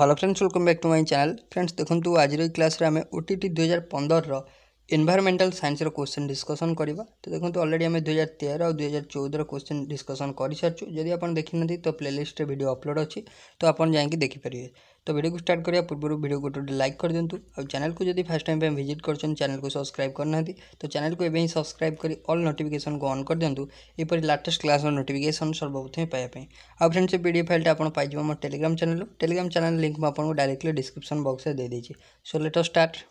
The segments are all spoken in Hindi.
Hello friends welcome back to my channel friends देखो आज क्लास में आम ओ टी टी दुई हजार पंदर एनभारमेंटाल सैन्सर क्वेश्चन डिस्कसन करवा तो देखो अलरेडी आम दुई हजार तेरह और दुई हजार चौदह क्वेश्चन डिस्कसन कर सारी जब आप देखी ना तो प्लेलीस्ट भिडियो अपलोड अच्छी तो आप जाए देखिपर तो भिड को स्टार्ट करने पूर्व भिडियो गोटे लाइक कर दिंतु आ चैनल को जब फास्ट टाइम भिजिट कर चैनल को सब्सक्राइब करना तो चैनल को एवं सब्सक्राइब कर अल नोटिफिकेसन को अन् कर दिंतु यहपर लाटेस्ट क्लास नोटिफिकेसन सर्वप्रथम पाया आ फ्रेंड्स भिडियो फाइल्ट फाइल आप Telegram channel Telegram channel link मुझे डायरेक्टली डिस्क्रिप्सन बक्स में दे सो लेट स्टार्ट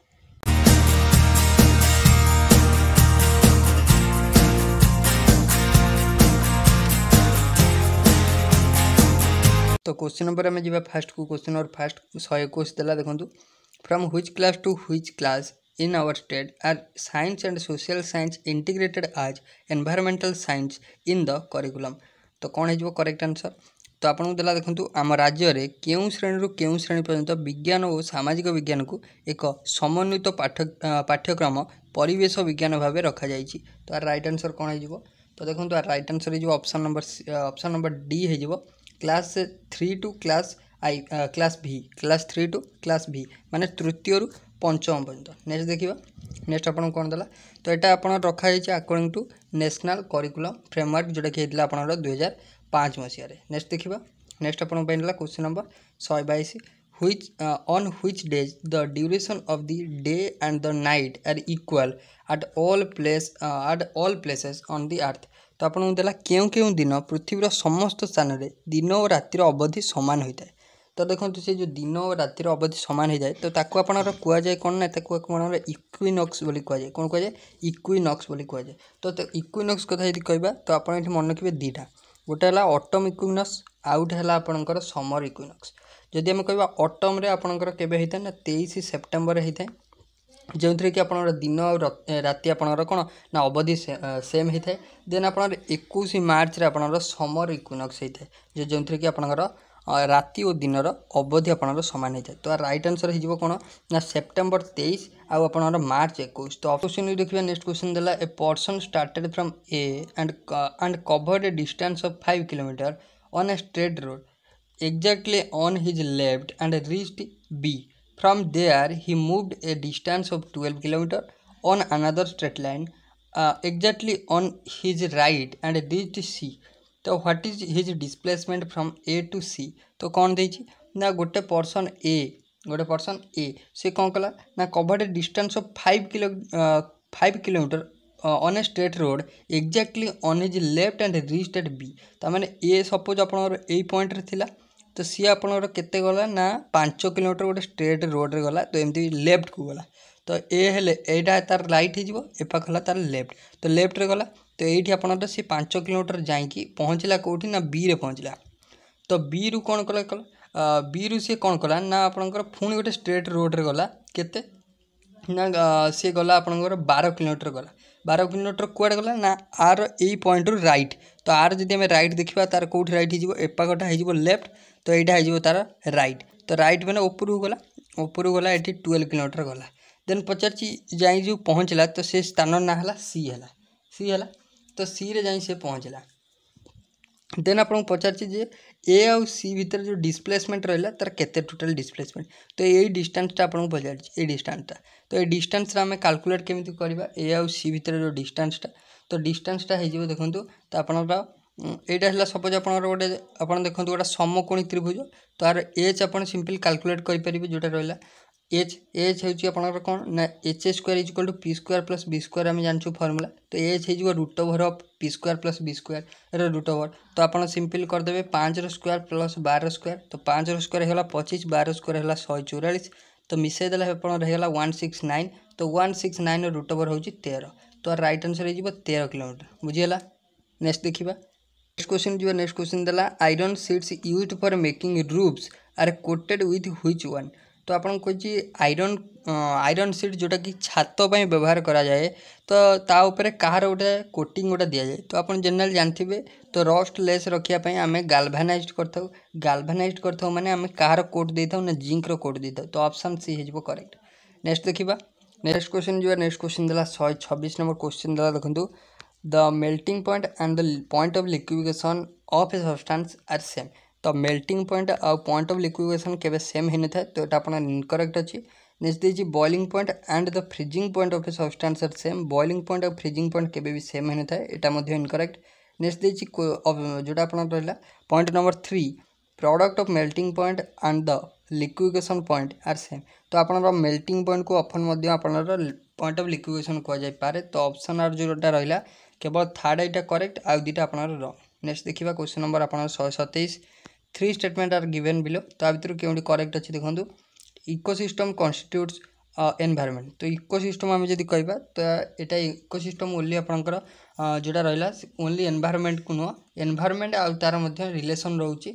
क्वेश्चन पर आम जा फास्ट को क्वेश्चन और फास्ट शहे एकोश देखो from which class to which class in our state are science and social science integrated आज environmental science in the curriculum तो कौन हो करेक्ट आंसर तो आपको देला देखो आम राज्य में क्यों श्रेणी रू क्यों श्रेणी पर्यटन विज्ञान और सामाजिक विज्ञान को एक समन्वित पाठ्यक्रम परिवेश विज्ञान भाव रखा जाइए तो यार कौन हो तो देखो यार रईट आंसर हो नंबर अप्सन नंबर डी हो class three to class I class V class three to class V মানে তৃতীয়ରୁ পঞ্চম পর্যন্ত নেক্সট দেখিবা নেক্সট আপনার কোণ দেলা তো এটা আপনার রখা হয়েছে according to national curriculum framework যেটা কি হয়েছিল আপনার দুই হাজার পাঁচ মশিয়ারে নেক্সট দেখিবা নেক্সট আপনার দেলা কোশ্চিন নম্বর শহে বাইশ which on which days the duration of the day and the night are equal at all place at all places on the earth ତ ଆପଣଙ୍କୁ ଦେଲା କେଉଁ କେଉଁ ଦିନ ପୃଥିବୀର ସମସ୍ତ ସ୍ଥାନରେ ଦିନ ଓ ରାତିର ଅବଧି ସମାନ ହୋଇଥାଏ ତ ଦେଖନ୍ତୁ ସେ ଯେଉଁ ଦିନ ଓ ରାତିର ଅବଧି ସମାନ ହୋଇଯାଏ ତ ତାକୁ ଆପଣଙ୍କର କୁହାଯାଏ କ'ଣ ନା ତାକୁ ଆପଣଙ୍କର ଇକ୍ୱିନକ୍ସ ବୋଲି କୁହାଯାଏ କ'ଣ କୁହାଯାଏ ଇକ୍ୱିନକ୍ସ ବୋଲି କୁହାଯାଏ ତ ଇକ୍ୱିନକ୍ସ କଥା ଯଦି କହିବା ତ ଆପଣ ଏଠି ମନେ ରଖିବେ ଦୁଇଟା ଗୋଟେ ହେଲା ଅଟମ ଇକ୍ୱିନକ୍ସ ଆଉ ଗୋଟେ ହେଲା ଆପଣଙ୍କର ସମର ଇକ୍ୱିନକ୍ସ ଯଦି ଆମେ କହିବା ଅଟମରେ ଆପଣଙ୍କର କେବେ ହୋଇଥାଏ ନା ତେଇଶ ସେପ୍ଟେମ୍ବରରେ ହୋଇଥାଏ ଯେଉଁଥିରେ କି ଆପଣଙ୍କର ଦିନ ଆଉ ରାତି ଆପଣଙ୍କର କ'ଣ ନା ଅବଧି ସେମ୍ ହୋଇଥାଏ ଦେନ୍ ଆପଣଙ୍କର ଏକୋଇଶ ମାର୍ଚ୍ଚରେ ଆପଣଙ୍କର ସମର ଇକ୍ୱିନକ୍ସ ହେଇଥାଏ ଯେଉଁଥିରେ କି ଆପଣଙ୍କର ରାତି ଓ ଦିନର ଅବଧି ଆପଣଙ୍କର ସମାନ ହେଇଥାଏ ତ ରାଇଟ୍ ଆନ୍ସର୍ ହେଇଯିବ କ'ଣ ନା ସେପ୍ଟେମ୍ବର ତେଇଶ ଆଉ ଆପଣଙ୍କର ମାର୍ଚ୍ଚ ଏକୋଇଶ ତ କ୍ୱେଶ୍ଚିନ୍ ଦେଖିବା ନେକ୍ସଟ କ୍ୱେଶ୍ଚିନ୍ ଦେଲା a person started from A and and covered a distance of five kilometer on a straight road exactly on his left and reached B From there, he moved a distance of 12 km on another straight line, uh, exactly on his right and reached C. तो what is his displacement from A to C तो कौन दे ना गोटे पर्सन ए गोटे पर्सन ए से कौन कला ना covered distance of five kilo five kilometer on straight road exactly on his left and reached at B तार मैंने ए सपोज आप पॉइंट थिला तो सी आपर के गला ना पांच किलोमीटर गोटे स्ट्रेट रोड्रे गला तो एमती लेफ्ट को गला तो ये यहाँ तार लाइट हो पाक तार लेफ्ट तो लेफ्ट्रे गला तो ये आप तो सी पांच कलोमीटर जाकि पहुँचला कौटी ना बी पहुँचला तो बी रु कौन कला बी रु सी कौन कला ना आपंकर पुणी गोटे स्ट्रेट रोड्रे गला के सी गला आप बार कलोमीटर गला बार कलोमीटर कुआडे गला ना आर ए पॉइंट रु रईट तो आर जब रईट देखा तार कौट रईट होपाकटा लेफ्ट तो यहाँ हो तार रईट तो रईट मैंने उपरू गला उपरू गला ये टुवेल्व किलोमीटर गला दे पचार जो पहुँचला तो से स्थान ना है सी है सी है तो सी रे जाए पहुँचला देन आप पचारे ए आउ सी भितर जो डिस्प्लेसमेंट रहा तर के टोटाल डिस्प्लेसमेंट तो ये डिस्टास्टा आपको पचार डिस्टास्टा तो ये डिस्टास् आम कालकुलेट केमी ए आउ सी भितर जो डिस्टास्टा तो डिस्टास्टा हो देखो तो आप এইটা হল সপোজ আপনার গোটে আপনার দেখুন গোটা সমকোণী ত্রিভুজ তার এচ আপনার সিম্পলি কাল্কুলেট করে পারবে যেটা রহলা এচ এচ হচ্ছে আপনার কোণ না এচ এ square is equal to P square plus B square আমি জানিছু ফর্মুলা তো এচ হয়ে root over of P square plus B square root over তো আপনার সিম্পলি করেদেবে পাঁচর স্কোয়ার প্লস বার স্কোয়ার তো পাঁচর স্কোয়ার হল পঁচিশ বার স্কোয়ার হল শহে চৌরাশ তো মিশাই দেলে আপনার হয়ে ওয়ান সিক্স নাইন তো one six nine root over হচ্ছে তের তো রাইট আনসর হয়ে তের কিলোমিটার বুঝিগলা নেক্সট দেখা नेक्स्ट क्वेश्चन जो नेक्स्ट क्वेश्चन दिला iron sheets use for making roofs are coated with which one तो आपण आईरन आईरन आयरन सीड जोटा कि छातपाई व्यवहार कराए तो तापर कहार गोटे कोटिंग गोटे दि जाए तो आप जेनेल जानते तो रस्ट लेस रखापी आम गाल्भानाइज कर गाल्भानाइज कर मैंने आम कहार कोट दे था ना जिंक्र कोट दे था तो अप्सन सी हो करेक्ट नेक्स्ट देखा नेक्स्ट क्वेश्चन जो नेक्स्ट क्वेश्चन देला शहे छब्बीस नंबर क्वेश्चन देला देखो the melting point and the point of liquefaction of a substance are same ତ ମେଲ୍ଟିଂ ପଏଣ୍ଟ ଆଉ ପଏଣ୍ଟ ଅଫ୍ ଲିକ୍ୱିଫିକେସନ୍ କେବେ ସେମ୍ ହେଇନଥାଏ ତ ଏଇଟା ଆପଣଙ୍କର ଇନକରେକ୍ଟ ଅଛି ନେକ୍ସଟ ଦେଇଛି boiling point and the freezing point of a substance are same boiling point ଆଉ ଫ୍ରିଜିଂ ପଏଣ୍ଟ କେବେ ବି ସେମ୍ ହେଇନଥାଏ ଏଇଟା ମଧ୍ୟ ଇନକରେକ୍ଟ ନେକ୍ସଟ ଦେଇଛି ଯେଉଁଟା ଆପଣଙ୍କର ରହିଲା point number three product of melting point and the liquefaction point are same ତ ଆପଣଙ୍କର ମେଲ୍ଟିଂ ପଏଣ୍ଟକୁ ଅଫନ୍ ମଧ୍ୟ ଆପଣଙ୍କର ପଏଣ୍ଟ ଅଫ୍ ଲିକ୍ୱିଫିକେସନ୍ କୁହାଯାଇପାରେ ତ ଅପସନ୍ ଆର୍ ଯେଉଁଟା ରହିଲା কেবল থার্ড ଏଇଟା କରେକ୍ଟ ଆଉ ଦୁଇଟା ଆପଣଙ୍କର ରଙ୍ଗ ନେକ୍ସଟ ଦେଖିବା କ୍ୱେଶ୍ଚନ୍ ନମ୍ବର ଆପଣଙ୍କର ଶହେ ସତେଇଶ three statement are given below ତା ଭିତରୁ କେଉଁଠି କରେକ୍ଟ ଅଛି ଦେଖନ୍ତୁ ଇକୋସିଷ୍ଟମ୍ କନଷ୍ଟିଟ୍ୟୁଟ୍ସ ଏନ୍ଭାଇରମେଣ୍ଟ ତ ଇକୋସିଷ୍ଟମ୍ ଆମେ ଯଦି କହିବା ତ ଏଇଟା ଇକୋସିଷ୍ଟମ୍ ଓନ୍ଲି ଆପଣଙ୍କର ଯେଉଁଟା ରହିଲା ଓନ୍ଲି ଏନ୍ଭାଇରମେଣ୍ଟକୁ ନୁହଁ ଏନ୍ଭାଇରମେଣ୍ଟ ଆଉ ତା'ର ମଧ୍ୟ ରିଲେସନ୍ ରହୁଛି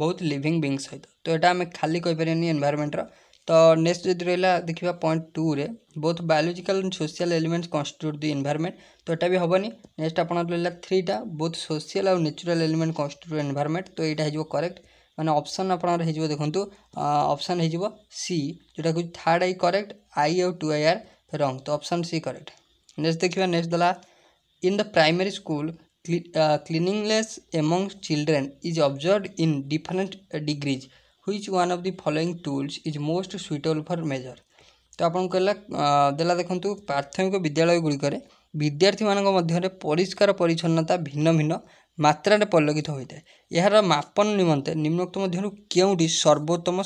ବହୁତ ଲିଭିଂ ବିଙ୍ଗ୍ ସହିତ ତ ଏଇଟା ଆମେ ଖାଲି କହିପାରିବାନି ଏନ୍ଭାଇରମେଣ୍ଟର ତ ନେକ୍ସଟ ଯଦି ରହିଲା ଦେଖିବା ପଏଣ୍ଟ ଟୁରେ both biological and social elements constitute the environment ତ ଏଇଟା ବି ହେବନି ନେକ୍ସଟ ଆପଣଙ୍କର ରହିଲା ଥ୍ରୀଟା ବୋଥ୍ ସୋସିଆଲ ଆଉ ନ୍ୟାଚୁରାଲ ଏଲିମେଣ୍ଟ କନଷ୍ଟିଟ୍ୟୁଟ୍ ଏନଭାରମେଣ୍ଟ ତ ଏଇଟା ହେଇଯିବ କରେକ୍ଟ ମାନେ ଅପସନ୍ ଆପଣଙ୍କର ହେଇଯିବ ଦେଖନ୍ତୁ ଅପସନ୍ ହେଇଯିବ ସି ଯେଉଁଟା କହୁଛି ଥାର୍ଡ଼ ଆଇ କରେକ୍ଟ ଆଇ ଆଉ ଟୁ ଆଇ ଆର୍ ରଙ୍ଗ ତ ଅପସନ୍ ସି କରେକ୍ଟ ନେକ୍ସଟ ଦେଖିବା ନେକ୍ସଟ ଦେଲା in the primary school cleanliness among children is observe in different degrees which one of the following tools is most suitable for measure ତ ଆପଣଙ୍କୁ ହେଲା ଦେଲା ଦେଖନ୍ତୁ ପ୍ରାଥମିକ ବିଦ୍ୟାଳୟ ଗୁଡ଼ିକରେ ବିଦ୍ୟାର୍ଥୀମାନଙ୍କ ମଧ୍ୟରେ ପରିଷ୍କାର ପରିଚ୍ଛନ୍ନତା ଭିନ୍ନ ଭିନ୍ନ ମାତ୍ରାରେ ପରିଲକ୍ଷିତ ହୋଇଥାଏ ଏହାର ମାପନ ନିମନ୍ତେ ନିମ୍ନୋକ୍ତ ମଧ୍ୟରୁ କେଉଁଠି ସର୍ବୋତ୍ତମ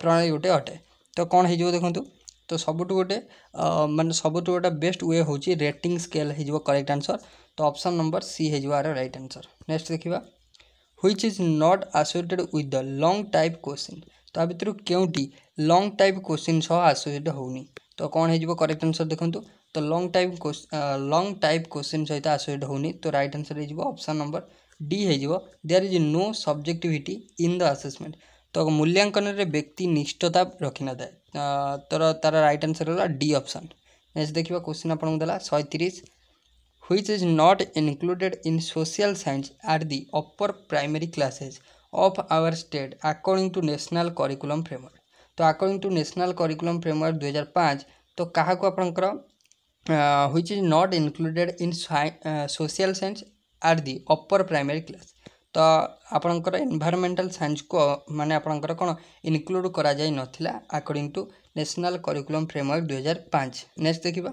ପ୍ରଣାଳୀ ଗୋଟେ ଅଟେ ତ କ'ଣ ହେଇଯିବ ଦେଖନ୍ତୁ ତ ସବୁଠୁ ଗୋଟେ ମାନେ ସବୁଠୁ ଗୋଟେ ବେଷ୍ଟ ୱେ ହେଉଛି ରେଟିଂ ସ୍କେଲ୍ ହେଇଯିବ କରେକ୍ଟ ଆନ୍ସର୍ ତ ଅପସନ୍ ନମ୍ବର ସି ହେଇଯିବ ଆର ରାଇଟ୍ ଆନ୍ସର୍ ନେକ୍ସଟ୍ ଦେଖିବା which is not associated with the long type question ତା ଭିତରୁ କେଉଁଟି ଲଙ୍ଗ୍ ଟାଇପ୍ କୋଶ୍ଚିନ୍ ସହ ଆସୋସିଏଟ୍ ହେଉନି ତ କ'ଣ ହେଇଯିବ କରେକ୍ଟ ଆନ୍ସର୍ ଦେଖନ୍ତୁ ତ long type long type question ସହିତ ଆସୋସିଏଟ୍ ହେଉନି ତ ରାଇଟ୍ ଆନ୍ସର୍ ହେଇଯିବ ଅପସନ୍ ନମ୍ବର ଡି ହେଇଯିବ there is no subjectivity in the assessment ତ ମୂଲ୍ୟାଙ୍କନରେ ବ୍ୟକ୍ତି ନିଷ୍ଠତା ରଖିନଥାଏ ତର ତା'ର ରାଇଟ୍ ଆନ୍ସର୍ ହେଲା ଡି ଅପସନ୍ ନେକ୍ସଟ ଦେଖିବା କୋଶ୍ଚିନ୍ ଆପଣଙ୍କୁ ଦେଲା ଶହେ ତିରିଶ which is not included in social science are the upper primary classes of our state according to national curriculum framework तो according to national curriculum framework दुई हजार पाँच तो क्या आप which is not included in social science are the upper primary class तो आपणकर एनवायरमेंटल साइंस को आपणकर कोन कौन करा जाय नथिला according to national curriculum framework दुई हजार पाँच नेक्स्ट देखिबा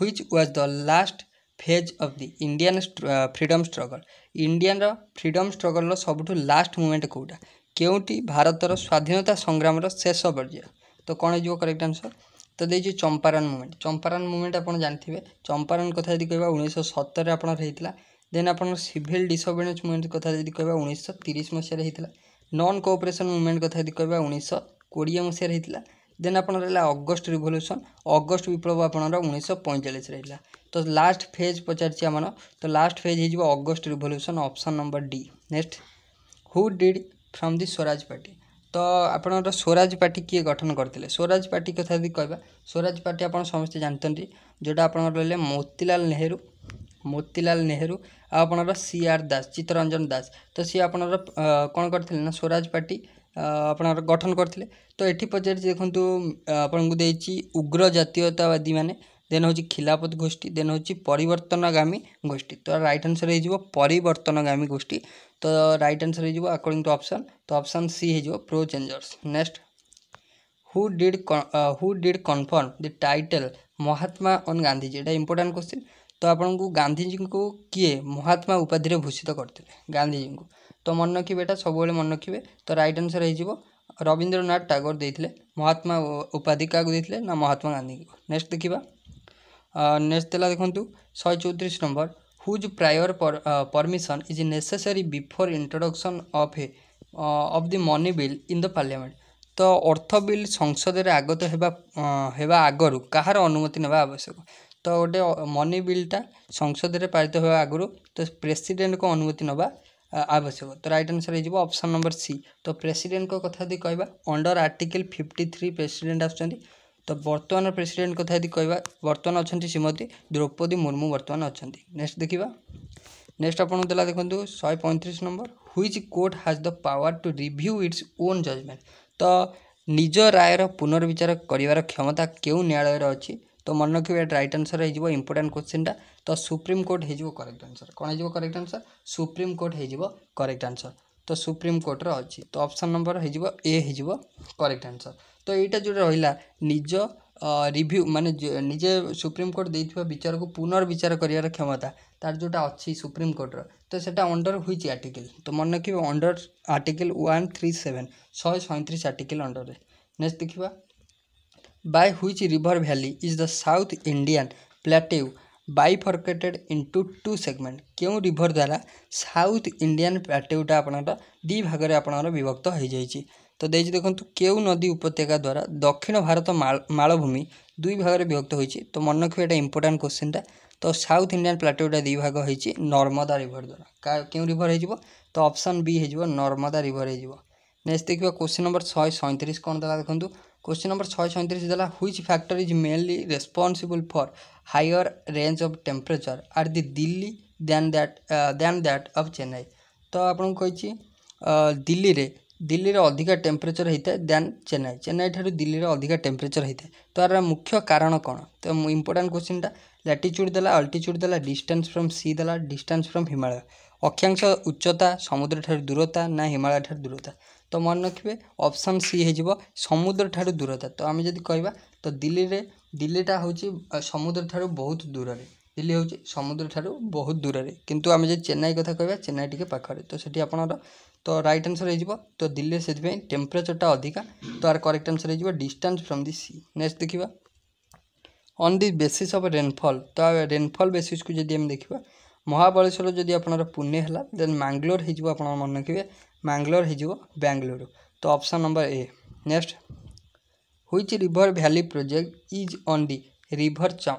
which was the last phase of the Indian freedom struggle ଇଣ୍ଡିଆର ଫ୍ରିଡ଼ମ୍ ଷ୍ଟ୍ରଗଲ୍ର ସବୁଠୁ ଲାଷ୍ଟ ମୁମେଣ୍ଟ କେଉଁଟା କେଉଁଟି ଭାରତର ସ୍ୱାଧୀନତା ସଂଗ୍ରାମର ଶେଷ ପର୍ଯ୍ୟାୟ ତ କ'ଣ ହେଇଯିବ କରେକ୍ଟ ଆନ୍ସର୍ ତ ଦେଇଛି ଚମ୍ପାରନ୍ ମୁଭମେଣ୍ଟ ଚମ୍ପାରନ୍ ମୁଭମେଣ୍ଟ ଆପଣ ଜାଣିଥିବେ ଚମ୍ପାରନ୍ କଥା ଯଦି କହିବା ଉଣେଇଶହ ସତରରେ ଆପଣଙ୍କର ହେଇଥିଲା ଦେନ୍ ଆପଣଙ୍କ ସିଭିଲ୍ ଡିସଅବିଡେନ୍ସ ମୁଭମେଣ୍ଟ କଥା ଯଦି କହିବା ଉଣେଇଶହ ତିରିଶ ମସିହାରେ ହେଇଥିଲା ନନ୍ କୋଅପରେସନ୍ ମୁଭମେଣ୍ଟ କଥା ଯଦି କହିବା ଉଣେଇଶହ କୋଡ଼ିଏ ମସିହାରେ ହେଇଥିଲା ଦେନ୍ ଆପଣ ରହିଲା ଅଗଷ୍ଟ ରିଭଲ୍ୟୁସନ୍ ଅଗଷ୍ଟ ବିପ୍ଳବ ଆପଣଙ୍କର ଉଣେଇଶହ ପଇଁଚାଳିଶରେ ହେଲା ତ ଲାଷ୍ଟ ଫେଜ୍ ପଚାରିଛି ଆମର ତ ଲାଷ୍ଟ ଫେଜ୍ ହେଇଯିବ August revolution option number D next who did from the Swaraj party ତ ଆପଣଙ୍କର ସ୍ୱରାଜ ପାର୍ଟି କିଏ ଗଠନ କରିଥିଲେ ସ୍ୱରାଜ ପାର୍ଟି କଥା ଯଦି କହିବା ସ୍ୱରାଜ ପାର୍ଟି ଆପଣ ସମସ୍ତେ ଜାଣିଛନ୍ତି ଯେଉଁଟା ଆପଣଙ୍କର ରହିଲେ ମୋତିଲାଲ ନେହେରୁ ମୋତିଲାଲ ନେହେରୁ ଆଉ ଆପଣଙ୍କର ସି ଆର୍ ଦାସ ଚିତ୍ତରଞ୍ଜନ ଦାସ ତ ସିଏ ଆପଣଙ୍କର କ'ଣ କରିଥିଲେ ନା ସ୍ୱରାଜ ପାର୍ଟି ଆପଣଙ୍କର ଗଠନ କରିଥିଲେ ତ ଏଠି ପଚାରିଛି ଦେଖନ୍ତୁ ଆପଣଙ୍କୁ ଦେଇଛି ଉଗ୍ର ଜାତୀୟତାବାଦୀମାନେ ଦେନ୍ ହେଉଛି ଖିଲାପତ ଗୋଷ୍ଠୀ ଦେନ୍ ହେଉଛି ପରିବର୍ତ୍ତନଗାମୀ ଗୋଷ୍ଠୀ ତ ରାଇଟ୍ ଆନ୍ସର୍ ହେଇଯିବ ପରିବର୍ତ୍ତନଗାମୀ ଗୋଷ୍ଠୀ ତ ରାଇଟ୍ ଆନ୍ସର୍ ହେଇଯିବ ଆକର୍ଡିଂ ଟୁ ଅପସନ୍ ତ ଅପସନ୍ ସି ହେଇଯିବ pro changers next who did who did confirm the title Mahatma on Gandhiji ଏଇଟା ଇମ୍ପୋର୍ଟାଣ୍ଟ କ୍ୱେଶ୍ଚିନ୍ ତ ଆପଣଙ୍କୁ ଗାନ୍ଧିଜୀଙ୍କୁ କିଏ ମହାତ୍ମା ଉପାଧିରେ ଭୂଷିତ କରିଥିଲେ ଗାନ୍ଧିଜୀଙ୍କୁ ତ ମନେ ରଖିବେ ଏଇଟା ସବୁବେଳେ ମନେ ରଖିବେ ତ ରାଇଟ୍ ଆନ୍ସର୍ ହେଇଯିବ ରବୀନ୍ଦ୍ରନାଥ ଟାଗୋର ଦେଇଥିଲେ ମହାତ୍ମା ଉପାଧି କାହାକୁ ଦେଇଥିଲେ ନା ମହାତ୍ମା ଗାନ୍ଧୀଙ୍କୁ ନେକ୍ସଟ ଦେଖିବା ନେକ୍ସଟ ଥିଲା ଦେଖନ୍ତୁ ଶହେ ଚଉତିରିଶ number whose prior permission is necessary before introduction of a of the money bill in the parliament ତ ଅର୍ଥ ବିଲ୍ ସଂସଦରେ ଆଗତ ହେବା ହେବା ଆଗରୁ କାହାର ଅନୁମତି ନେବା ଆବଶ୍ୟକ ତ ଗୋଟେ ମନି ବିଲ୍ଟା ସଂସଦରେ ପାରିତ ହେବା ଆଗରୁ ତ ପ୍ରେସିଡେଣ୍ଟଙ୍କ ଅନୁମତି ନେବା ଆବଶ୍ୟକ ତ ରାଇଟ୍ ଆନ୍ସର୍ ହେଇଯିବ ଅପସନ୍ ନମ୍ବର ସି ତ ପ୍ରେସିଡେଣ୍ଟଙ୍କ କଥା ଯଦି କହିବା under article fifty three president ଆସୁଛନ୍ତି ତ ବର୍ତ୍ତମାନର ପ୍ରେସିଡେଣ୍ଟ କଥା ଯଦି କହିବା ବର୍ତ୍ତମାନ ଅଛନ୍ତି ଶ୍ରୀମତୀ ଦ୍ରୌପଦୀ ମୁର୍ମୁ ବର୍ତ୍ତମାନ ଅଛନ୍ତି ନେକ୍ସଟ ଦେଖିବା ନେକ୍ସଟ ଆପଣଙ୍କୁ ଦେଲା ଦେଖନ୍ତୁ ଶହେ ପଇଁତିରିଶ number which court has the power to review its own judgement ତ ନିଜ ରାୟର ପୁନର୍ବିଚାର କରିବାର କ୍ଷମତା କେଉଁ ନ୍ୟାୟାଳୟରେ ଅଛି तो मन रखिए रईट आनसर हो इम्पोर्टां क्वेश्चनटा तो सुप्रीमकोर्ट हो करेक्ट आनसर कौन हो करेक्ट आनसर सुप्रीमकोर्ट हो करेक्ट आनसर तो सुप्रीमकोर्टर अच्छी तो अप्सन नंबर होक्ट ए आनसर तो यहाँ जो रहा निज रिव्यू मान निजे सुप्रीमकोर्ट दे विचार को पुनर्विचार करार क्षमता तार जोटा अच्छी सुप्रीमकोर्टर तो सेटा अंडर हुई आर्टिकल तो मन रखिए under article one three seven शहे सैंतीस आर्टिकल अंडर नेक्स्ट देखा by which river valley is the south indian plateau bifurcated into two segment কেউ river দ্বারা south indian plateauটা আপনার দুই ভাগরে আপনার বিভক্ত হয়ে যাইছি তো দেইছি দেখন্তু কেউ নদী উপত্যকা দ্বারা দক্ষিণ ভারত মালভূমি দুই ভাগরে বিভক্ত হয়েছে তো মনে রাখবে এটা ইম্পর্টাট কোশ্চিনটা তো সাউথ ইন্ডিয়ান প্লাটেটা দুই ভাগ হয়েছে নর্মদা রিভর দ্বারা কেউ রিভর হয়ে তো অপশন বি হয়ে নর্মদা রিভর হয়ে ନେକ୍ସଟ ଦେଖିବା କୋଶ୍ଚିନ୍ ନମ୍ବର ଶହେ ସଇଁତିରିଶ କ'ଣ ଦେଲା ଦେଖନ୍ତୁ କୋଶ୍ଚିନ୍ ନମ୍ବର ଶହେ ସଇଁତିରିଶ ଦେଲା which factor is mainly responsible for higher range of temperature at the Delhi than that than that of Chennai ତ ଆପଣଙ୍କୁ କହିଛି ଦିଲ୍ଲୀରେ ଦିଲ୍ଲୀରେ ଅଧିକା ଟେମ୍ପରେଚର ହେଇଥାଏ ଦ୍ୟାନ୍ ଚେନ୍ନାଇ ଚେନ୍ନାଇ ଠାରୁ ଦିଲ୍ଲୀରେ ଅଧିକା ଟେମ୍ପରେଚର ହେଇଥାଏ ତ ଏହାର ମୁଖ୍ୟ କାରଣ କ'ଣ ତ ଇମ୍ପୋର୍ଟାଣ୍ଟ କୋଶ୍ଚିନ୍ଟା ଲାଟିଚ୍ୟୁଡ଼୍ ଦେଲା ଅଲ୍ଟିଚ୍ୟୁଡ଼୍ ଦେଲା ଡିଷ୍ଟାନ୍ସ ଫ୍ରମ୍ ସି ଦେଲା ଡିଷ୍ଟାନ୍ସ ଫ୍ରମ୍ ହିମାଳୟ ଅକ୍ଷାଂଶ ଉଚ୍ଚତା ସମୁଦ୍ର ଠାରୁ ଦୂରତା ନା ହିମାଳୟ ଠାରୁ ଦୂରତା ତ ମନେ ରଖିବେ ଅପସନ୍ ସି ହୋଇଯିବ ସମୁଦ୍ର ଠାରୁ ଦୂରତା ତ ଆମେ ଯଦି କହିବା ତ ଦିଲ୍ଲୀରେ ଦିଲ୍ଲୀଟା ହେଉଛି ସମୁଦ୍ର ଠାରୁ ବହୁତ ଦୂରରେ ଦିଲ୍ଲୀ ହେଉଛି ସମୁଦ୍ର ଠାରୁ ବହୁତ ଦୂରରେ କିନ୍ତୁ ଆମେ ଯଦି ଚେନ୍ନାଇ କଥା କହିବା ଚେନ୍ନାଇ ଟିକେ ପାଖରେ ତ ସେଠି ଆପଣଙ୍କର ତ ରାଇଟ୍ ଆନ୍ସର୍ ହେଇଯିବ ତ ଦିଲ୍ଲୀରେ ସେଥିପାଇଁ ଟେମ୍ପରେଚର୍ଟା ଅଧିକା ତ ଆର କରେକ୍ଟ ଆନ୍ସର୍ ହେଇଯିବ distance from the sea next ଦେଖିବା on the basis of rainfall ତ ରେନ୍ଫଲ୍ ବେସିସ୍କୁ ଯଦି ଆମେ ଦେଖିବା ମହାବଳେଶ୍ୱର ଯଦି ଆପଣଙ୍କର ପୁନେ ହେଲା ଦେନ୍ ମାଙ୍ଗଲୋର ହେଇଯିବ ଆପଣ ମନେ ରଖିବେ ମାଙ୍ଗାଲୋର ହେଇଯିବ ବ୍ୟାଙ୍ଗଲୋର ତ option number A next which river valley project is on the river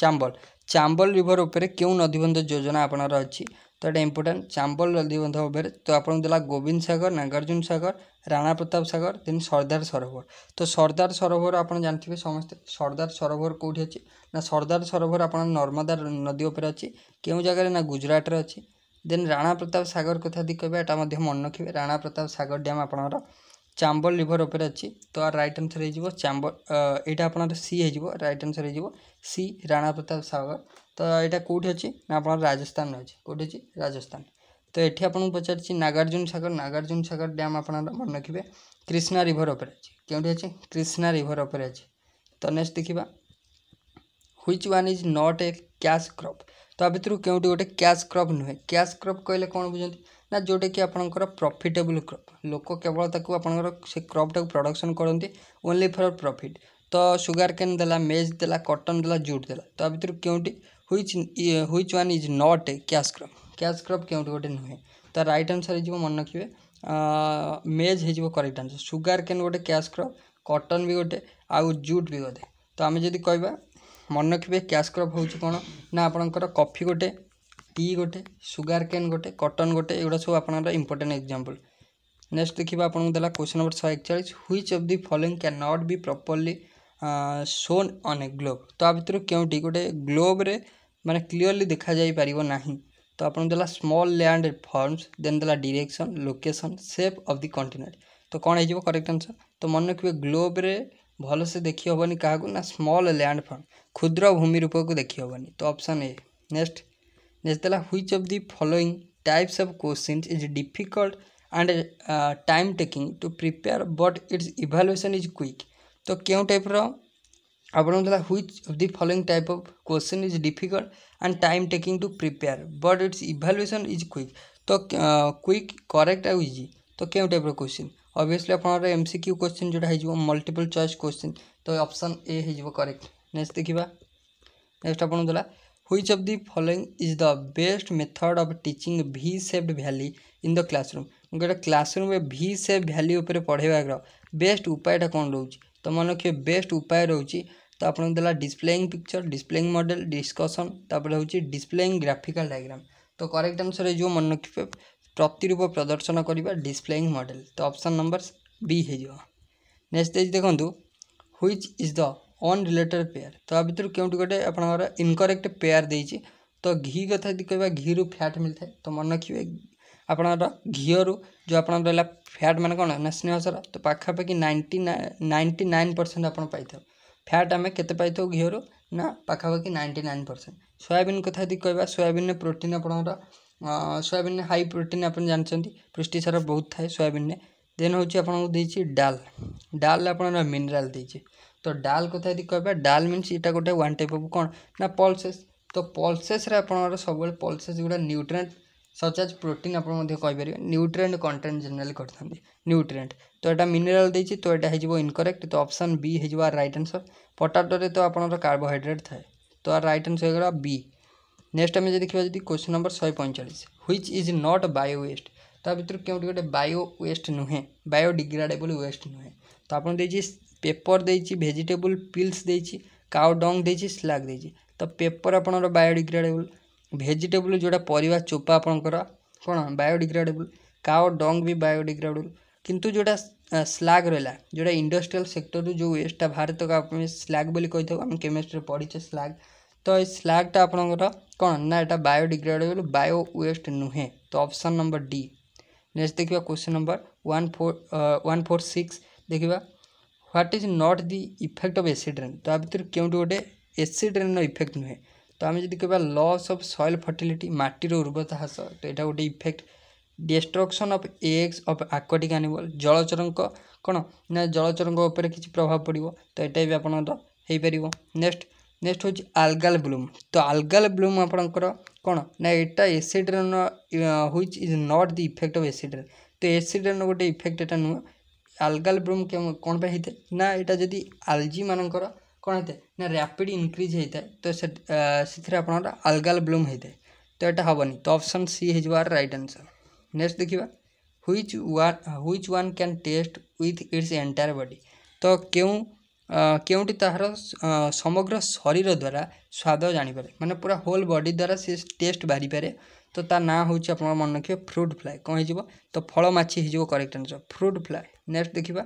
Chambal Chambal river ଉପରେ କେଉଁ ନଦୀବନ୍ଧ ଯୋଜନା ଆପଣଙ୍କର ଅଛି ତ ଏଇଟା ଇମ୍ପୋର୍ଟାଣ୍ଟ ଚାମ୍ବଲ ନଦୀବନ୍ଧ ଉପରେ ତ ଆପଣଙ୍କୁ ଦେଲା ଗୋବିନ୍ଦ ସାଗର ନାଗାର୍ଜୁନ ସାଗର ରାଣା ପ୍ରତାପ ସାଗର ଦେନ୍ ସର୍ଦ୍ଦାର ସରୋବର ତ ସର୍ଦ୍ଦାର ସରୋବର ଆପଣ ଜାଣିଥିବେ ସମସ୍ତେ ସର୍ଦ୍ଦାର ସରୋବର କେଉଁଠି ଅଛି ନା ସର୍ଦ୍ଦାର ସରୋବର ଆପଣ ନର୍ମଦା ନଦୀ ଉପରେ ଅଛି କେଉଁ ଜାଗାରେ ନା ଗୁଜୁରାଟରେ ଅଛି ଦେନ୍ ରାଣା ପ୍ରତାପ ସାଗର କଥା ଯଦି କହିବା ଏଇଟା ମଧ୍ୟ ମନେ ରଖିବେ ରାଣା ପ୍ରତାପ ସାଗର ଡ୍ୟାମ୍ ଆପଣଙ୍କର ଚାମ୍ବଲ ରିଭର ଉପରେ ଅଛି ତ ରାଇଟ୍ ଆନ୍ସର୍ ହେଇଯିବ ଚାମ୍ବଲ ଏଇଟା ଆପଣଙ୍କର ସି ହେଇଯିବ ରାଇଟ୍ ଆନ୍ସର୍ ହେଇଯିବ ସି ରାଣା ପ୍ରତାପ ସାଗର ତ ଏଇଟା କେଉଁଠି ଅଛି ନା ଆପଣଙ୍କର ରାଜସ୍ଥାନରେ ଅଛି କେଉଁଠି ଅଛି ରାଜସ୍ଥାନ ତ ଏଠି ଆପଣଙ୍କୁ ପଚାରିଛି ନାଗାର୍ଜୁନ ସାଗର ନାଗାର୍ଜୁନ ସାଗର ଡ୍ୟାମ୍ ଆପଣଙ୍କର ମନେ ରଖିବେ କ୍ରିଷ୍ଣା ରିଭର ଉପରେ ଅଛି କେଉଁଠି ଅଛି କ୍ରିଷ୍ଣା ରିଭର ଉପରେ ଅଛି ତ ନେକ୍ସଟ ଦେଖିବା which one is not a cash crop ତା ଭିତରୁ କେଉଁଠି ଗୋଟେ କ୍ୟାସ୍ କ୍ରପ୍ ନୁହେଁ କ୍ୟାସ୍ କ୍ରପ୍ କହିଲେ କ'ଣ ବୁଝନ୍ତି ନା ଯେଉଁଟାକି ଆପଣଙ୍କର ପ୍ରଫିଟେବୁଲ୍ କ୍ରପ୍ ଲୋକ କେବଳ ତାକୁ ଆପଣଙ୍କର ସେ କ୍ରପ୍ଟାକୁ ପ୍ରଡ଼କ୍ସନ୍ କରନ୍ତି ଓନ୍ଲି ଫର୍ ପ୍ରଫିଟ୍ ତ ସୁଗାର କେନ୍ ଦେଲା ମେଜ୍ ଦେଲା କଟନ୍ ଦେଲା ଜୁଟ୍ ଦେଲା ତା ଭିତରୁ କେଉଁଠି which which one is not a cash crop cash crop କେଉଁଠି ଗୋଟେ ନୁହେଁ ତ ରାଇଟ୍ ଆନ୍ସର୍ ହେଇଯିବ ମନେ ରଖିବେ ମେଜ୍ ହେଇଯିବ କରେକ୍ଟ ଆନ୍ସର୍ ସୁଗାର କେନ୍ ଗୋଟେ କ୍ୟାସ୍ କ୍ରପ୍ କଟନ୍ ବି ଗୋଟେ ଆଉ ଜୁଟ୍ ବି ଗୋଟେ ତ ଆମେ ଯଦି କହିବା ମନେ ରଖିବେ କ୍ୟାସ୍ କ୍ରପ୍ ହେଉଛି କ'ଣ ନା ଆପଣଙ୍କର କଫି ଗୋଟେ ଟି ଗୋଟେ ସୁଗାର କେନ୍ ଗୋଟେ କଟନ୍ ଗୋଟେ ଏଗୁଡ଼ା ସବୁ ଆପଣଙ୍କର ଇମ୍ପୋର୍ଟାଣ୍ଟ ଏକ୍ଜାମ୍ପଲ୍ ନେକ୍ସଟ ଦେଖିବା ଆପଣଙ୍କୁ ଦେଲା କ୍ୱେଶ୍ଚନ୍ ନମ୍ବର ଶହେ ଏକଚାଳିଶ which of the following can not be properly shown on a globe ତ ଆ ଭିତରୁ କେଉଁଠି ଗୋଟେ ଗ୍ଲୋବ୍ରେ ମାନେ କ୍ଲିଅରଲି ଦେଖାଯାଇପାରିବ ନାହିଁ ତ ଆପଣଙ୍କୁ ଦେଲା ସ୍ମଲ୍ ଲ୍ୟାଣ୍ଡ ଫର୍ମସ୍ ଦେନ୍ ଦେଲା direction location shape of the continent ତ କ'ଣ ହେଇଯିବ କରେକ୍ଟ ଆନ୍ସର୍ ତ ମନେ ରଖିବେ ଗ୍ଲୋବ୍ରେ भल से देखिहबनी क्या स्मल लैंड फर्म क्षुद्र भूमि रूप को देखिहबनी तो अप्सन ए नेक्स्ट नेक्स्ट है which of the following types of question is difficult and time taking to prepare but its evaluation is quick तो क्यों टाइप रहा which of the following type of question is difficult and time taking to prepare but its evaluation is quick तो क्विक करेक्ट आउ इजी तो क्यों टाइप र क्वेश्चन ऑब्वियसली आप एम सी क्वेश्चन जो है मल्टीपल चॉइस क्वेश्चन तो ऑप्शन ए हो करेक्ट नेक्स्ट देखा नेक्स्ट आपको देखा which of the following is the best method of teaching भि सेफ्ड भैली इन द क्लासरूम गोटे क्लासरूम भि सेफ भैली उपर पढ़ेगा बेस्ट उपायटा कौन रोच तो मन रखिए बेस्ट उपाय रोच तो आप displaying picture displaying model discussion तापर हो डिस्प्लेंग ग्राफिकल डायग्राम तो करेक्ट आंसर है जो मन रखिए ପ୍ରତିରୂପ ପ୍ରଦର୍ଶନ କରିବା ଡିସପ୍ଲେଇଂ ମଡ଼େଲ ତ ଅପସନ୍ ନମ୍ବର ବି ହୋଇଯିବ ନେକ୍ସଟ ଦେଇଛି ଦେଖନ୍ତୁ which is the unrelated pair ତ ଆ ଭିତରୁ କେଉଁଠି ଗୋଟେ ଆପଣଙ୍କର ଇନକରେକ୍ଟ ପେୟାର ଦେଇଛି ତ ଘି କଥା ଯଦି କହିବା ଘିରୁ ଫ୍ୟାଟ୍ ମିଳିଥାଏ ତ ମନେ ରଖିବେ ଆପଣଙ୍କର ଘିଅରୁ ଯେଉଁ ଆପଣଙ୍କର ରହିଲା ଫ୍ୟାଟ୍ ମାନେ କ'ଣ ନା ସ୍ନେହସାର ତ ପାଖାପାଖି ନାଇଣ୍ଟି ନାଇଣ୍ଟି ନାଇନ୍ ପରସେଣ୍ଟ ଆପଣ ପାଇଥାଉ ଫ୍ୟାଟ୍ ଆମେ କେତେ ପାଇଥାଉ ଘିଅରୁ ନା ପାଖାପାଖି ନାଇଣ୍ଟି ନାଇନ୍ ପରସେଣ୍ଟ ସୋୟାବିନ୍ କଥା ଯଦି କହିବା ସୋୟାବିନ୍ରେ ପ୍ରୋଟିନ୍ ଆପଣଙ୍କର ସୋୟାବିନ୍ ହାଇ ପ୍ରୋଟିନ୍ ଆପଣ ଜାଣିଛନ୍ତି ପୁଷ୍ଟିସାର ବହୁତ ଥାଏ ସୋୟାବିନ୍ରେ ଦେନ୍ ହେଉଛି ଆପଣଙ୍କୁ ଦେଇଛି ଡାଲ୍ ଡାଲ୍ ଆପଣଙ୍କର ମିନେରାଲ୍ ଦେଇଛି ତ ଡାଲ୍ କଥା ଯଦି କହିବା ଡାଲ୍ ମିନ୍ସ ଏଇଟା ଗୋଟେ ୱାନ୍ ଟାଇପ୍ ଅଫ୍ କ'ଣ ନା ପଲ୍ସେସ୍ ତ ପଲ୍ସେସ୍ରେ ଆପଣଙ୍କର ସବୁବେଳେ ପଲ୍ସେସ୍ ଗୁଡ଼ା ନ୍ୟୁଟ୍ରେଣ୍ଟ ସଚ୍ ଆଜ୍ ପ୍ରୋଟିନ୍ ଆପଣ ମଧ୍ୟ କହିପାରିବେ ନ୍ୟୁଟ୍ରେଣ୍ଟ କଣ୍ଟେଣ୍ଟ ଜେନେରାଲ୍ କରିଥାନ୍ତି ନ୍ୟୁଟ୍ରେଣ୍ଟ ତ ଏଇଟା ମିନେରାଲ୍ ଦେଇଛି ତ ଏଇଟା ହେଇଯିବ ଇନକରେକ୍ଟ ତ ଅପସନ୍ ବି ହେଇଯିବ ଆର୍ ରାଇଟ୍ ଆନ୍ସର୍ ପଟାଟୋରେ ତ ଆପଣଙ୍କର କାର୍ବୋହାଇଡ୍ରେଟ୍ ଥାଏ ତ ଆର୍ ରାଇଟ୍ ଆନ୍ସର୍ ହେଇଗଲା ବି ନେକ୍ସଟ ଆମେ ଯଦି ଦେଖିବା ଯଦି କ୍ୱେଶ୍ଚନ୍ ନମ୍ବର ଶହେ ପଇଁଚାଳିଶ which is not bio waste ତା ଭିତରୁ କେଉଁଠି ଗୋଟେ ବାୟୋ ୱେଷ୍ଟ ନୁହେଁ ବାୟୋ ଡିଗ୍ରାଡେବଲ୍ ୱେଷ୍ଟ ନୁହେଁ ତ ଆପଣ ଦେଇଛି ପେପର ଦେଇଛି ଭେଜିଟେବୁଲ୍ ପିଲ୍ସ ଦେଇଛି କାଓ ଡଙ୍ଗ ଦେଇଛି ସ୍ଲାଗ୍ ଦେଇଛି ତ ପେପର ଆପଣଙ୍କର ବାୟୋ ଡିଗ୍ରାଡେବଲ୍ ଭେଜିଟେବୁଲ୍ ଯେଉଁଟା ପରିବା ଚୋପା ଆପଣଙ୍କର କ'ଣ ବାୟୋ ଡିଗ୍ରାଡେବଲ୍ କାଓ ଡଙ୍ଗ ବି ବାୟୋ ଡିଗ୍ରାଡେବଲ୍ କିନ୍ତୁ ଯେଉଁଟା ସ୍ଲାଗ୍ ରହିଲା ଯେଉଁଟା ଇଣ୍ଡଷ୍ଟ୍ରିଆଲ୍ ସେକ୍ଟରରୁ ଯେଉଁ ୱେଷ୍ଟଟା ଭାରତକୁ ଆମେ ସ୍ଲାଗ୍ ବୋଲି କହିଥାଉ ଆମେ କେମିଷ୍ଟ୍ରିରେ ପଢ଼ିଛେ ସ୍ଲାଗ୍ ତ ଏଇ ସ୍ଲାଗ୍ଟା ଆପଣଙ୍କର କ'ଣ ନା ଏଇଟା ବାୟୋଡିଗ୍ରେଡେବଲ୍ ବାୟୋ ୱେଷ୍ଟ ନୁହେଁ ତ ଅପସନ୍ ନମ୍ବର ଡି ନେକ୍ସଟ ଦେଖିବା question number one four one four six ଦେଖିବା what is not the effect of acid rain ତା ଭିତରୁ କେଉଁଠି ଗୋଟେ ଏସିଡ୍ ରେନ୍ର ଇଫେକ୍ଟ ନୁହେଁ ତ ଆମେ ଯଦି କହିବା ଲସ୍ ଅଫ୍ ସଏଲ୍ ଫର୍ଟିଲିଟି ମାଟିର ଉର୍ବରତା ହ୍ରାସ ତ ଏଇଟା ଗୋଟେ effect destruction of eggs of aquatic animal ଜଳଚରଙ୍କ କ'ଣ ନା ଜଳଚରଙ୍କ ଉପରେ କିଛି ପ୍ରଭାବ ପଡ଼ିବ ତ ଏଇଟା ବି ଆପଣଙ୍କର ହେଇପାରିବ ନେକ୍ସଟ नेक्स्ट हूँ आलगाल ब्लूम तो आलगाल ब्लूम आपंकर कौन ना यहाँ एसीड्र which is not the effect of acid तो एसीड्र गोटे इफेक्ट एटा नुह आलगाल ब्लूम कौन पर ना यहाँ जदि आलजी मानकर कौन है ना रैपिड इनक्रीज होता है तो से आपड़ा आलगाल ब्लूम होता है तो यहाँ हेनी तो अप्सन सी हो रईट आंसर नेक्स्ट देखा which which one can taste with its entire body तो क्यों କେଉଁଠି ତାହାର ସମଗ୍ର ଶରୀର ଦ୍ୱାରା ସ୍ୱାଦ ଜାଣିପାରେ ମାନେ ପୁରା ହୋଲ୍ ବଡ଼ି ଦ୍ୱାରା ସେ ଟେଷ୍ଟ ବାହାରିପାରେ ତ ତା ନାଁ ହେଉଛି ଆପଣଙ୍କ ମନେ ରଖିବେ ଫ୍ରୁଟ୍ ଫ୍ଲାଏ କ'ଣ ହେଇଯିବ ତ ଫଳ ମାଛି ହେଇଯିବ correct answer fruit fly next ଦେଖିବା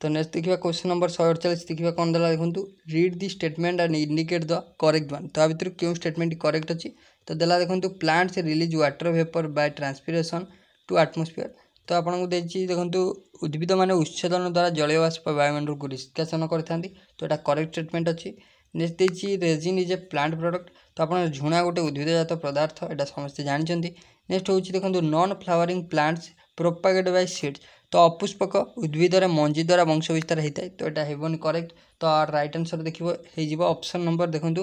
ତ ନେକ୍ସଟ ଦେଖିବା କ୍ୱେଶ୍ଚନ୍ ନମ୍ବର ଶହେ ଅଡ଼ଚାଳିଶ ଦେଖିବା କ'ଣ ଦେଲା ଦେଖନ୍ତୁ read the statement and indicate the correct one ତା ଭିତରୁ କେଉଁ ଷ୍ଟେଟମେଣ୍ଟ କରେକ୍ଟ ଅଛି ତ ଦେଲା ଦେଖନ୍ତୁ plants release water vapour by transpiration to atmosphere ତ ଆପଣଙ୍କୁ ଦେଇଛି ଦେଖନ୍ତୁ ଉଦ୍ଭିଦମାନେ ଉଚ୍ଛେଦନ ଦ୍ୱାରା ଜଳୀୟ ବାଷ୍ପ ବାୟୁମଣ୍ଡଳକୁ ନିଷ୍କାସନ କରିଥାନ୍ତି ତ ଏଇଟା କରେକ୍ଟ ଟ୍ରିଟମେଣ୍ଟ ଅଛି ନେକ୍ସଟ ଦେଇଛି resin is a plant product ତ ଆପଣ ଝୁଣା ଗୋଟେ ଉଦ୍ଭିଦଜାତ ପଦାର୍ଥ ଏଇଟା ସମସ୍ତେ ଜାଣିଛନ୍ତି ନେକ୍ସଟ ହେଉଛି ଦେଖନ୍ତୁ non flowering plants propagate by seeds ତ ଅପୁଷ୍ପକ ଉଦ୍ଭିଦରେ ମଞ୍ଜି ଦ୍ୱାରା ବଂଶ ବିସ୍ତାର ହୋଇଥାଏ ତ ଏଇଟା ହେବନି କରେକ୍ଟ ତ ରାଇଟ୍ ଆନ୍ସର୍ ଦେଖିବ ହେଇଯିବ ଅପସନ୍ ନମ୍ବର ଦେଖନ୍ତୁ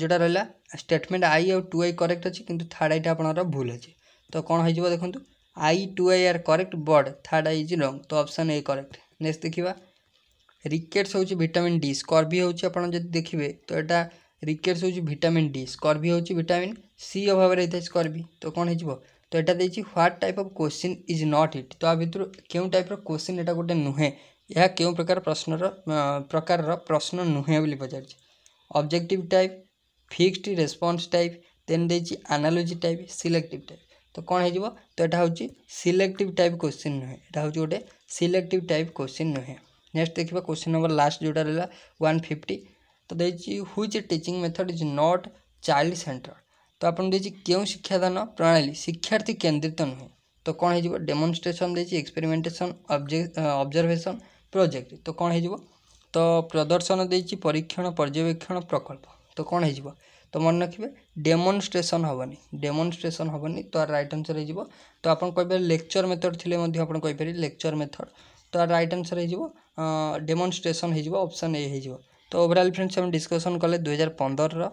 ଯେଉଁଟା ରହିଲା ଷ୍ଟେଟମେଣ୍ଟ ଆଇ ଆଉ ଟୁ ଆଇ କରେକ୍ଟ ଅଛି କିନ୍ତୁ ଥାର୍ଡ଼ ଆଇଟା ଆପଣଙ୍କର ଭୁଲ ଅଛି ତ କ'ଣ ହେଇଯିବ ଦେଖନ୍ତୁ I two I are correct but third I is wrong तो अप्सन ए करेक्ट नेक्स्ट देखा रिकेट्स हूँ भिटामिन डी स्कर्भी हूँ आपड़ देखिए तो यहाँ रिकेट्स हूँ भिटामिन डी स्कर्भी हूँ भिटामिन सी अभाव रही है स्कर्बी तो कौन हो तो यहाँ देखिए what type of question is not it तो भितर क्यों टाइप क्वेश्चन यहाँ गोटे नुहे यह क्यों प्रकार प्रश्नर प्रकार प्रश्न नुहे पचार objective type fixed response type then देखिए आनालोजी टाइप सिलेक्टिव टाइप तो कौन है तो यहाँ हूँ सिलेक्टिव टाइप क्वेश्चन नुहे यहाँ हूँ गोटे सिलेक्टिव टाइप क्वेश्चन नुहे नेक्स्ट देखिए क्वेश्चन नंबर लास्ट जोटा रहा वन फिफ्टी तो देखिए हुई देच teaching method is not child centre तो आपकी क्यों शिक्षादान प्रणाली शिक्षार्थी केन्द्रित नुहे तो कौन हो डेमोनस्ट्रेसन देखिए एक्सपेरिमेंटेसन अब्जर्भेसन प्रोजेक्ट तो कौन हो तो प्रदर्शन देखिए परीक्षण पर्यवेक्षण प्रकल्प तो कौन हो तो मन रखिए डेमनस्ट्रेसन हेनी डेमनस्ट्रेसन हेनी तो रईट आन्सर हो तो आप लेक्चर मेथड थी आप लेक्चर मेथड तो रईट आन्सर हो डेमनस्ट्रेसन होपसन ए हो तो ओवरअल फ्रेंड्स आम डिस्कसन कले दुईार पंदर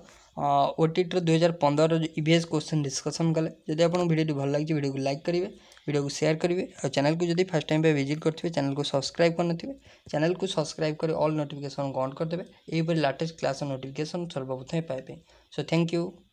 ओ टीट रु हजार पंदर इभीएस क्वेश्चन डिस्कसन कले जब आपको भिडियो भल लगे भिडियो को लाइक करेंगे भिडियो को सेयार करेंगे और चैनल को जब फास्ट टाइम भिजिट करते चैनल को सब्सक्राइब करेंगे चैनल को सब्सक्राइब कर अल्ल नोटिकेसन को अन्देव यहीपर लाटेस्ट क्लास नोटिकेसन सर्वप्रथम पाइप so thank you